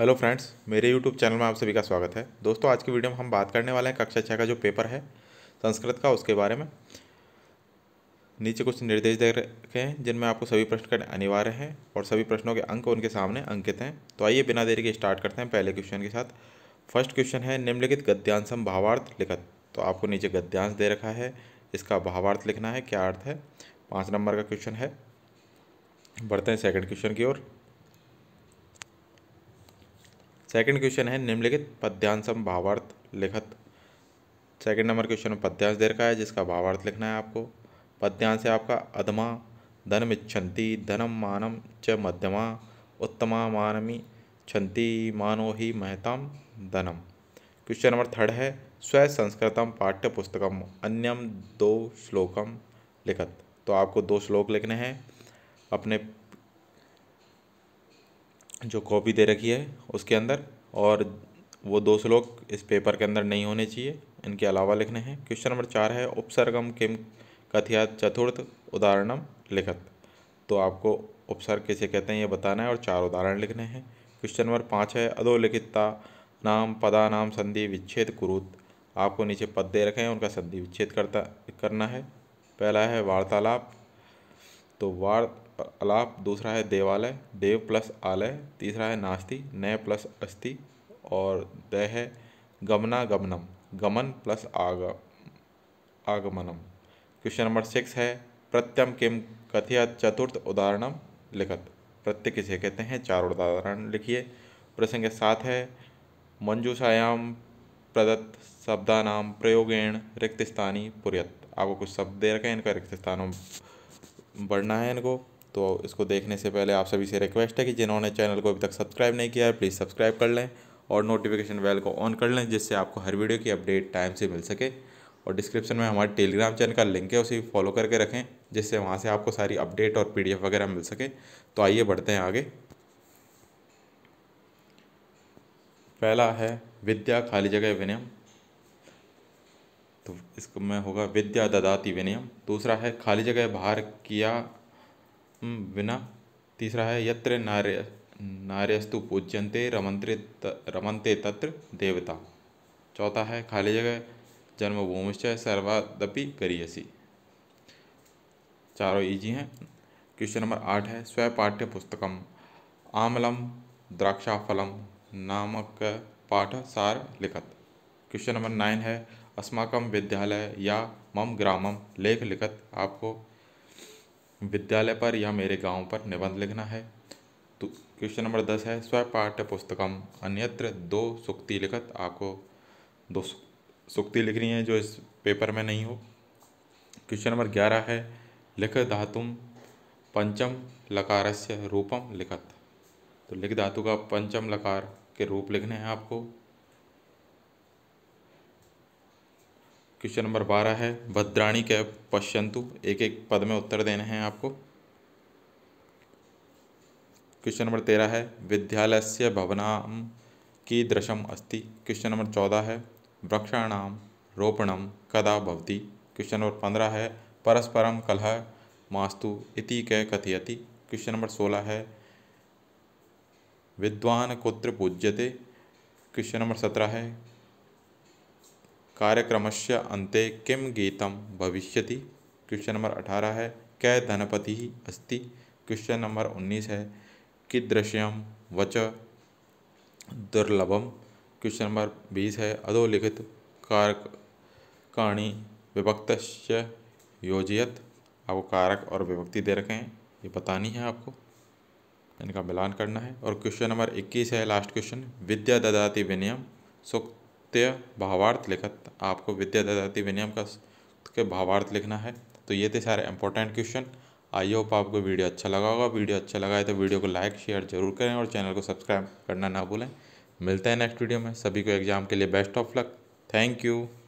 hello friends मेरे YouTube channel में आप सभी का स्वागत है दोस्तों आज की वीडियो में हम बात करने वाले हैं कक्षा छः का जो पेपर है संस्कृत का उसके बारे में नीचे कुछ निर्देश दे रखे हैं जिनमें आपको सभी प्रश्न करने अनिवार्य हैं और सभी प्रश्नों के अंक उनके सामने अंकित हैं तो आइए बिना देरी के स्टार्ट करते हैं पहले क्वेश्चन के साथ फर्स्ट क्वेश्चन है निम्नलिखित गद्यांशम भावार्थ लिखत तो आपको नीचे गद्यांश दे रखा है इसका भावार्थ लिखना है क्या अर्थ है पाँच नंबर का क्वेश्चन है बढ़ते हैं सेकेंड क्वेश्चन की ओर सेकंड क्वेश्चन है निम्नलिखित पद्यांशम भावार्थ लिखत सेकंड नंबर क्वेश्चन में पद्यांश दे रखा है जिसका भावार्थ लिखना है आपको पद्यांश है आपका अधमा धनम इच्छन्ति धनम मानम च मध्यमा उत्तमा मानमी छंती मानो ही महताम धनम क्वेश्चन नंबर थर्ड है स्व संस्कृतम पाठ्य पुस्तकम अन्यम दो श्लोकम लिखत तो आपको दो श्लोक लिखने हैं अपने जो कॉपी दे रखी है उसके अंदर और वो दो श्लोक इस पेपर के अंदर नहीं होने चाहिए इनके अलावा लिखने हैं क्वेश्चन नंबर चार है उपसर्गम किम कथिया चतुर्थ उदाहरणम लिखत तो आपको उपसर्ग किसे कहते हैं ये बताना है और चार उदाहरण लिखने हैं क्वेश्चन नंबर पाँच है अधोलिखितता नाम पदा नाम संधि विच्छेद कुरुत आपको नीचे पद दे रखे हैं उनका संधि विच्छेद करता करना है पहला है वार्तालाप तो वार अलाप दूसरा है देवालय देव प्लस आलय तीसरा है नास्ति नय प्लस अस्ति और द है गमना गमनम गमन प्लस आग आगमनम क्वेश्चन नंबर सिक्स है प्रत्यम किम कथिया चतुर्थ उदाहरणम लिखत प्रत्यय किसे कहते हैं चार उदाहरण लिखिए प्रश्न सात है मंजूषायाम प्रदत्त नाम प्रयोगेण रिक्त स्थानी पुरियत आपको कुछ शब्द दे रखे हैं इनका रिक्त स्थानों बढ़ना है इनको तो इसको देखने से पहले आप सभी से रिक्वेस्ट है कि जिन्होंने चैनल को अभी तक सब्सक्राइब नहीं किया है प्लीज़ सब्सक्राइब कर लें और नोटिफिकेशन बेल को ऑन कर लें जिससे आपको हर वीडियो की अपडेट टाइम से मिल सके और डिस्क्रिप्शन में हमारे टेलीग्राम चैनल का लिंक है उसे फॉलो करके रखें जिससे वहाँ से आपको सारी अपडेट और पी वगैरह मिल सके तो आइए बढ़ते हैं आगे पहला है विद्या खाली जगह विनयम तो इसको होगा विद्या ददाति विनयम दूसरा है खाली जगह बाहर किया बिना तीसरा है यत्र नार्य नार्यस्तु पूज्यंते रमंत्रे रमंते तत्र देवता चौथा है खाली जगह जन्मभूमिश्च सर्वादपि करियसी चारों ईजी हैं क्वेश्चन नंबर आठ है स्वपाठ्य पुस्तकम आमलम द्राक्षाफलम नामक पाठ सार लिखत क्वेश्चन नंबर नाइन है अस्माकम विद्यालय या मम ग्रामम लेख लिखत आपको विद्यालय पर या मेरे गांव पर निबंध लिखना है तो क्वेश्चन नंबर दस है स्वपाठ्य पुस्तकम अन्यत्र दो सुक्ति लिखत आपको दो सुक्ति लिखनी है जो इस पेपर में नहीं हो क्वेश्चन नंबर ग्यारह है लिख धातुम पंचम लकार से रूपम लिखत तो लिख धातु का पंचम लकार के रूप लिखने हैं आपको क्वेश्चन नंबर बारह है भद्राणी कैब पश्यंतु एक एक पद में उत्तर देने हैं आपको क्वेश्चन नंबर तेरह है विद्यालय से भवनाम की दृशम अस्ति क्वेश्चन नंबर चौदह है वृक्षाणाम रोपणम कदा भवती क्वेश्चन नंबर पंद्रह है परस्परम कलह मास्तु इति क कथियति क्वेश्चन नंबर सोलह है विद्वान कुत्र पूज्यते क्वेश्चन नंबर सत्रह है कार्यक्रम से अन्ते किम गीत भविष्य क्वेश्चन नंबर अठारह है कै धनपति अस्ति क्वेश्चन नंबर उन्नीस है कीदृश्यम वच दुर्लभम क्वेश्चन नंबर बीस है अधोलिखित कारक काणी विभक्त योजयत आपको कारक और विभक्ति दे रखे हैं ये बतानी है आपको इनका मिलान करना है और क्वेश्चन नंबर इक्कीस है लास्ट क्वेश्चन विद्या ददाति विनियम सुक्त तय भावार्थ लिखत आपको विद्या ददाति विनियम का के भावार्थ लिखना है तो ये थे सारे इंपॉर्टेंट क्वेश्चन आई होप आपको वीडियो अच्छा लगा होगा वीडियो अच्छा लगा है तो वीडियो को लाइक शेयर जरूर करें और चैनल को सब्सक्राइब करना ना भूलें मिलते हैं नेक्स्ट वीडियो में सभी को एग्जाम के लिए best of luck thank you